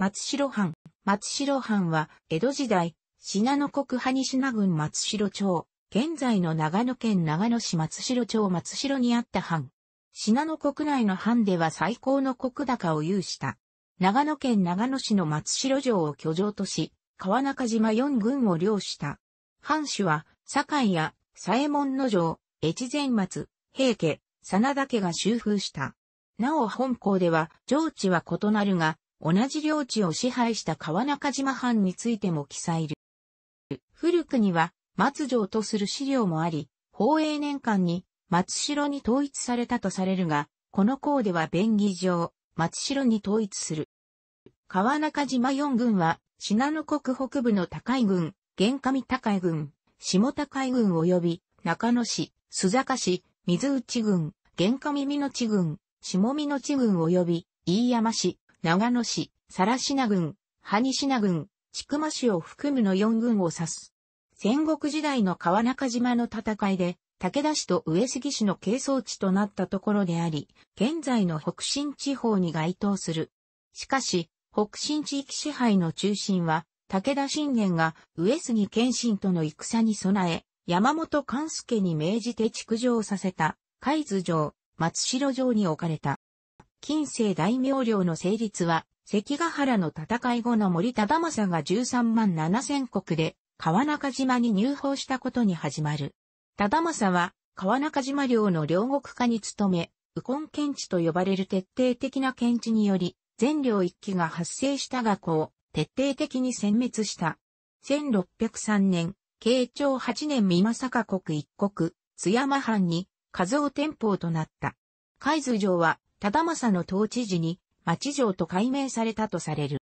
松代藩。松代藩は、江戸時代、信濃国派西名郡松代町、現在の長野県長野市松代町松代にあった藩。信濃国内の藩では最高の国高を有した。長野県長野市の松代城を居城とし、川中島4郡を領した。藩主は、堺や、左衛門の城、越前松、平家、真田家が修復した。なお本校では、上地は異なるが、同じ領地を支配した川中島藩についても記載る。古くには松城とする資料もあり、宝永年間に松城に統一されたとされるが、この項では便宜上、松城に統一する。川中島四軍は、信濃国北部の高井郡、玄上高井郡、下高井郡及び、中野市、須坂市、水内郡、玄上美の地郡、下美の地郡及び、飯山市、長野市、更品郡、萩品郡、千曲市を含むの4郡を指す。戦国時代の川中島の戦いで、武田市と上杉市の係争地となったところであり、現在の北新地方に該当する。しかし、北新地域支配の中心は、武田信玄が上杉謙信との戦に備え、山本勘助に命じて築城させた、海津城、松城城に置かれた。近世大名領の成立は、関ヶ原の戦い後の森忠政が13万7千国で、川中島に入法したことに始まる。忠政は、川中島領の両国化に努め、右近検地と呼ばれる徹底的な検地により、全領一揆が発生した学校、徹底的に殲滅した。1603年、慶長8年三政国一国、津山藩に、和夫天保となった。海津城は、忠政の統治時に町城と改名されたとされる。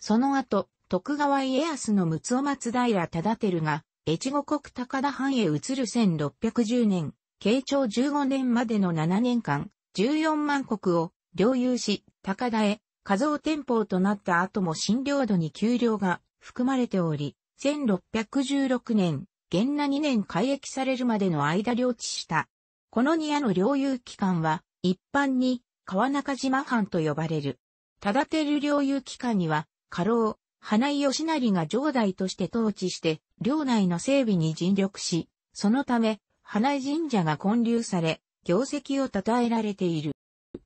その後、徳川家康の六尾松平忠輝が、越後国高田藩へ移る1610年、慶長15年までの7年間、14万国を領有し、高田へ、加増店舗となった後も新領土に給料が含まれており、1616年、元那2年改役されるまでの間領地した。この2夜の領有期間は、一般に川中島藩と呼ばれる。忠る領有期間には、家老、花井義成が城代として統治して、領内の整備に尽力し、そのため、花井神社が建立され、業績を称えられている。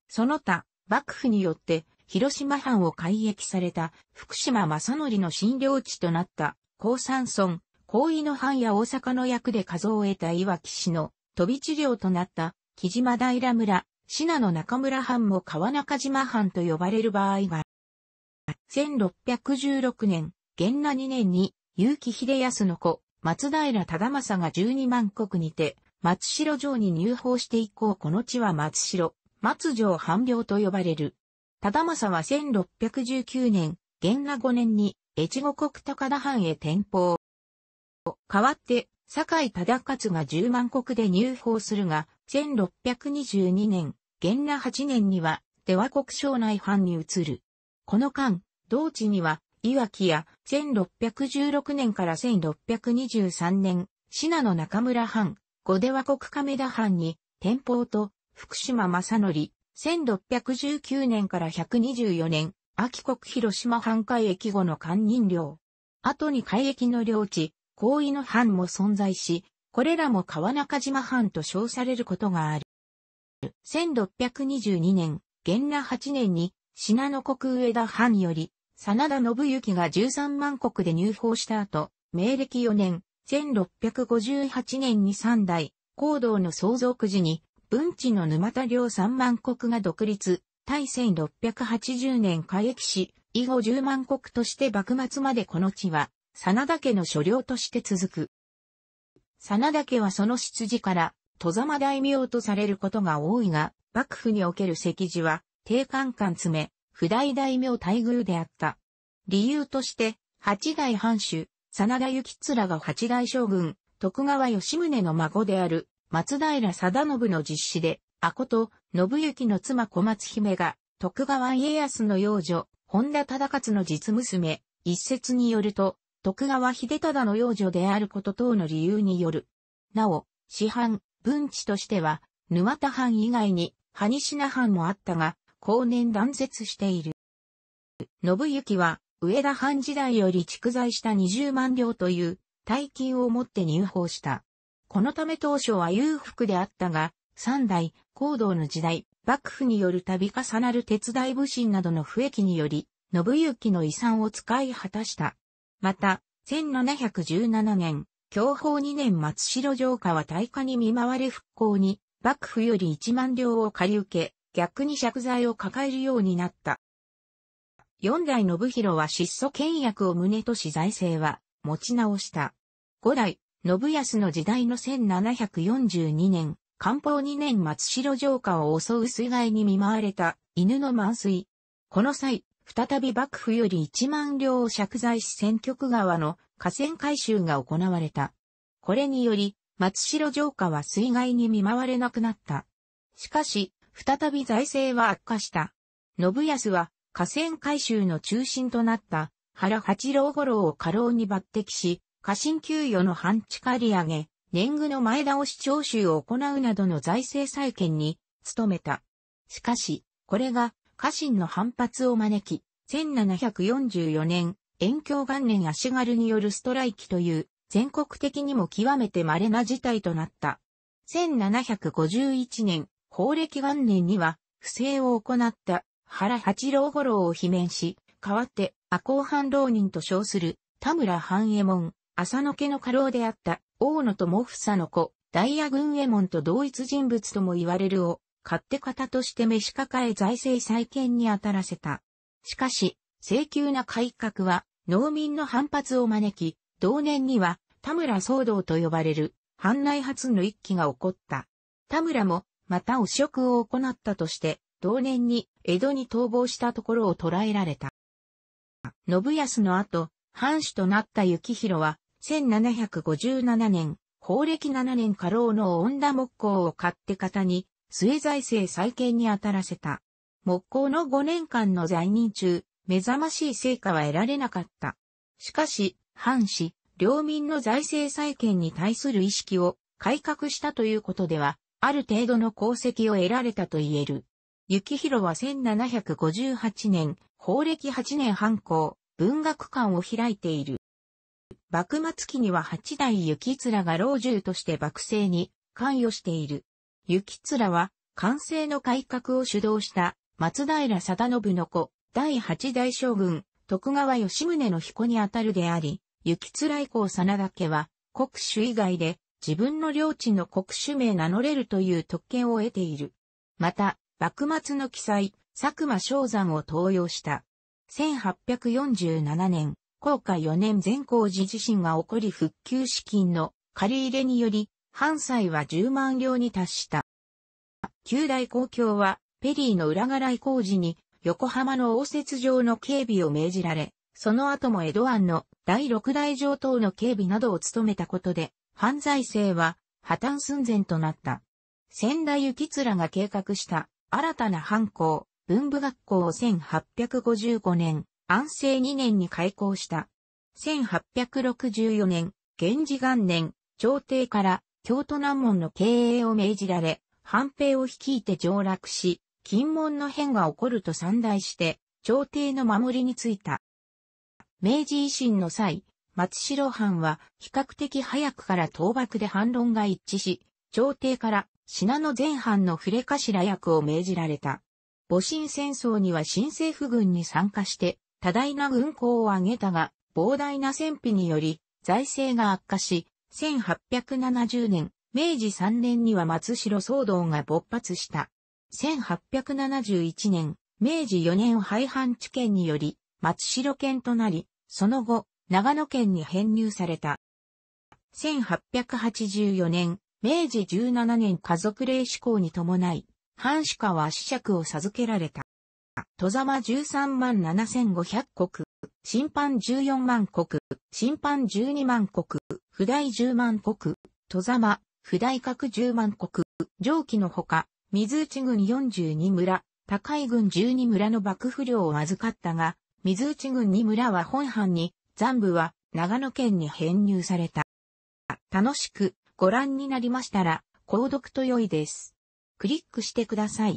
その他、幕府によって、広島藩を改役された福島正則の診療地となった高山村、高井の藩や大阪の役で数を得た岩木氏の飛び治療となった木島平村、ナの中村藩も川中島藩と呼ばれる場合が、1616年、元那2年に、結城秀康の子、松平忠政が12万国にて、松城城に入法して以降この地は松城、松城半領と呼ばれる。忠政は1619年、元那5年に、越後国高田藩へ転法。代わって、堺忠勝が10万国で入法するが、1622年、元羅8年には、出羽国省内藩に移る。この間、同地には、岩木や1616年から1623年、信濃中村藩、五出羽国亀田藩に、天保と福島正則、1619年から124年、秋国広島藩海駅後の官人領。後に海駅の領地、高位の藩も存在し、これらも川中島藩と称されることがある。1622年、元羅8年に、信濃国上田藩より、真田信行が13万国で入法した後、明暦4年、1658年に3代、高道の創造くじに、文治の沼田領3万国が独立、大1680年開役し、以後10万国として幕末までこの地は、真田家の所領として続く。真田家はその出自から、戸様大名とされることが多いが、幕府における席次は、定官官詰、不代大名大宮であった。理由として、八代藩主、真田幸面が八代将軍、徳川吉宗の孫である、松平定信の実施で、阿子と信行の妻小松姫が、徳川家康の養女、本田忠勝の実娘、一説によると、徳川秀忠の養女であること等の理由による。なお、市販、分地としては、沼田藩以外に、羽品藩もあったが、後年断絶している。信行は、上田藩時代より蓄財した20万両という、大金を持って入法した。このため当初は裕福であったが、三代、高道の時代、幕府による度重なる鉄大武神などの不益により、信行の遺産を使い果たした。また、1717年、享保2年松城城下は大火に見舞われ復興に、幕府より1万両を借り受け、逆に借財を抱えるようになった。四代信弘は質素倹約を旨とし財政は持ち直した。五代、信康の時代の1742年、官方2年松城城下を襲う水害に見舞われた犬の満水。この際、再び幕府より1万両を借財し選挙区側の河川改修が行われた。これにより、松代城下は水害に見舞われなくなった。しかし、再び財政は悪化した。信康は河川改修の中心となった原八郎五郎を過労に抜擢し、過信給与の半地借り上げ、年貢の前倒し徴収を行うなどの財政再建に努めた。しかし、これが家臣の反発を招き、1744年、遠鏡元年足軽によるストライキという、全国的にも極めて稀な事態となった。1751年、法暦元年には、不正を行った原八郎五郎を罷免し、代わって赤公藩浪人と称する田村半右衛門、浅野家の家老であった大野智房の子、大野軍右衛門と同一人物とも言われるを、勝手方として召し抱え財政再建に当たらせた。しかし、請求な改革は農民の反発を招き、同年には田村騒動と呼ばれる藩内発の一揆が起こった。田村もまた汚職を行ったとして、同年に江戸に逃亡したところを捕らえられた。信康の後、藩主となった幸宏は、1757年、法暦7年過労の恩田木工を買って方に、末財政再建に当たらせた。木工の5年間の在任中、目覚ましい成果は得られなかった。しかし、藩士、領民の財政再建に対する意識を改革したということでは、ある程度の功績を得られたと言える。幸広は1758年、法暦8年半行、文学館を開いている。幕末期には八代幸綱が老中として幕政に関与している。幸綱は、完成の改革を主導した松平定信の子、第八代将軍、徳川吉宗の彦にあたるであり、行津来公真田家は、国主以外で、自分の領地の国主名名乗れるという特権を得ている。また、幕末の記載、佐久間昭山を登用した。1847年、公開4年前光寺地震が起こり復旧資金の借り入れにより、藩歳は10万両に達した。旧大公共は、ペリーの裏柄工事に横浜の応接場の警備を命じられ、その後も江戸湾の第六大城等の警備などを務めたことで、犯罪性は破綻寸前となった。仙台つらが計画した新たな犯行、文部学校を1855年、安政2年に開校した。1864年、源氏元年、朝廷から京都南門の経営を命じられ、藩兵を率いて上洛し、金門の変が起こると散大して、朝廷の守りについた。明治維新の際、松代藩は比較的早くから倒幕で反論が一致し、朝廷から品の前半の触れ頭役を命じられた。戊辰戦争には新政府軍に参加して、多大な軍功を挙げたが、膨大な戦費により、財政が悪化し、1870年、明治3年には松代騒動が勃発した。1871年、明治4年廃藩置県により、松代県となり、その後、長野県に編入された。1884年、明治17年家族令施行に伴い、藩主家は子爵を授けられた。戸様13万7500国、審判14万国、審判12万国、不代10万国、戸様、不代各10万国、上記のほか、水内郡42村、高井郡12村の幕府領を預かったが、水内郡2村は本藩に、残部は長野県に編入された。楽しくご覧になりましたら、購読と良いです。クリックしてください。